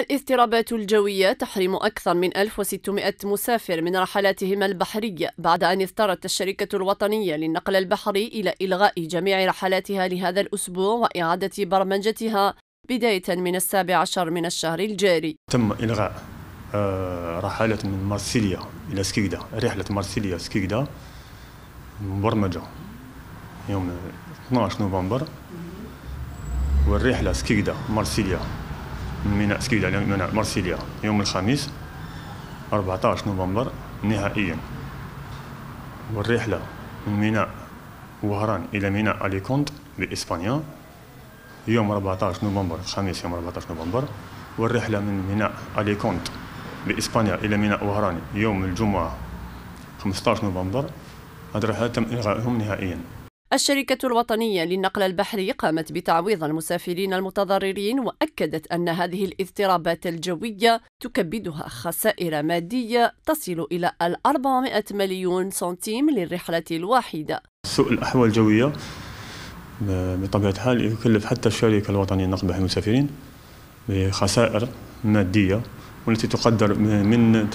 الاضطرابات الجوية تحرم أكثر من 1600 مسافر من رحلاتهم البحرية بعد أن اضطرت الشركة الوطنية للنقل البحري إلى إلغاء جميع رحلاتها لهذا الأسبوع وإعادة برمجتها بداية من السابع عشر من الشهر الجاري تم إلغاء آه، رحلة من مارسيليا إلى سكيدا رحلة مارسيليا سكيدا مبرمجة يوم 12 نوفمبر والرحلة سكيدا مارسيليا ميناء سكيدا يعني ميناء مارسيليا يوم الخميس 14 نوفمبر نهائيا والرحلة من ميناء وهران إلى ميناء أليكونت بإسبانيا يوم 14 نوفمبر الخميس يوم 14 نوفمبر والرحلة من ميناء أليكونت بإسبانيا إلى ميناء وهران يوم الجمعة 15 نوفمبر هذه الرحلات تم إلغائهم نهائيا الشركة الوطنية للنقل البحري قامت بتعويض المسافرين المتضررين وأكدت أن هذه الاضطرابات الجوية تكبدها خسائر مادية تصل إلى 400 مليون سنتيم للرحلة الواحدة سوء الأحوال الجوية بطبيعة الحال يكلف حتى الشركة الوطنية للنقل البحري المسافرين بخسائر مادية والتي تقدر من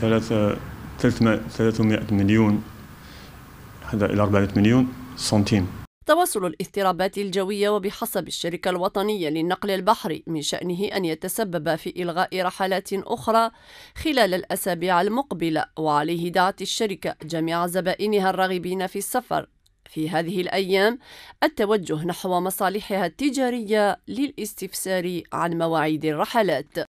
300 مليون إلى 400 مليون سنتيم تواصل الاضطرابات الجوية وبحسب الشركة الوطنية للنقل البحري من شأنه أن يتسبب في إلغاء رحلات أخرى خلال الأسابيع المقبلة وعليه دعت الشركة جميع زبائنها الراغبين في السفر في هذه الأيام التوجه نحو مصالحها التجارية للاستفسار عن مواعيد الرحلات